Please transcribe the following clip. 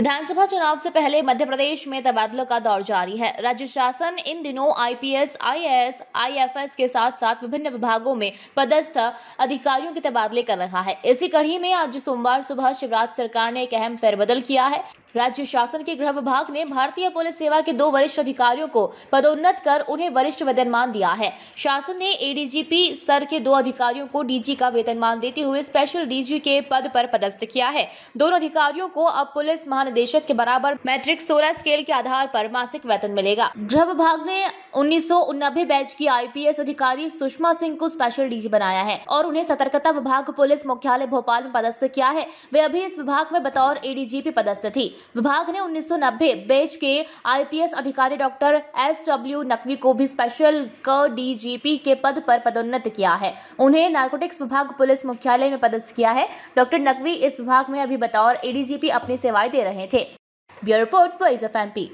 विधानसभा चुनाव से पहले मध्य प्रदेश में तबादलों का दौर जारी है राज्य शासन इन दिनों आईपीएस, आईएएस, आईएफएस के साथ साथ विभिन्न विभागों में पदस्थ अधिकारियों के तबादले कर रहा है इसी कड़ी में आज सोमवार सुबह शिवराज सरकार ने एक अहम फेरबदल किया है राज्य शासन के गृह विभाग ने भारतीय पुलिस सेवा के दो वरिष्ठ अधिकारियों को पदोन्नत कर उन्हें वरिष्ठ वेतनमान दिया है शासन ने एडीजीपी स्तर के दो अधिकारियों को डीजी का वेतनमान देते हुए स्पेशल डीजी के पद पर पदस्थ किया है दोनों अधिकारियों को अब पुलिस महानिदेशक के बराबर मैट्रिक सोलह स्केल के आधार पर मासिक वेतन मिलेगा गृह विभाग ने उन्नीस बैच की आई अधिकारी सुषमा सिंह को स्पेशल डीजी बनाया है और उन्हें सतर्कता विभाग पुलिस मुख्यालय भोपाल में पदस्थ किया है वे अभी इस विभाग में बतौर एडीजीपी पदस्थ थी विभाग ने 1990 बैच के आईपीएस अधिकारी डॉक्टर एस डब्ल्यू नकवी को भी स्पेशल क डीजीपी के पद पर पदोन्नत किया है उन्हें नार्कोटिक्स विभाग पुलिस मुख्यालय में पदस्थ किया है डॉक्टर नकवी इस विभाग में अभी बतौर एडीजीपी अपनी सेवाएं दे रहे थे bureau report voice of MP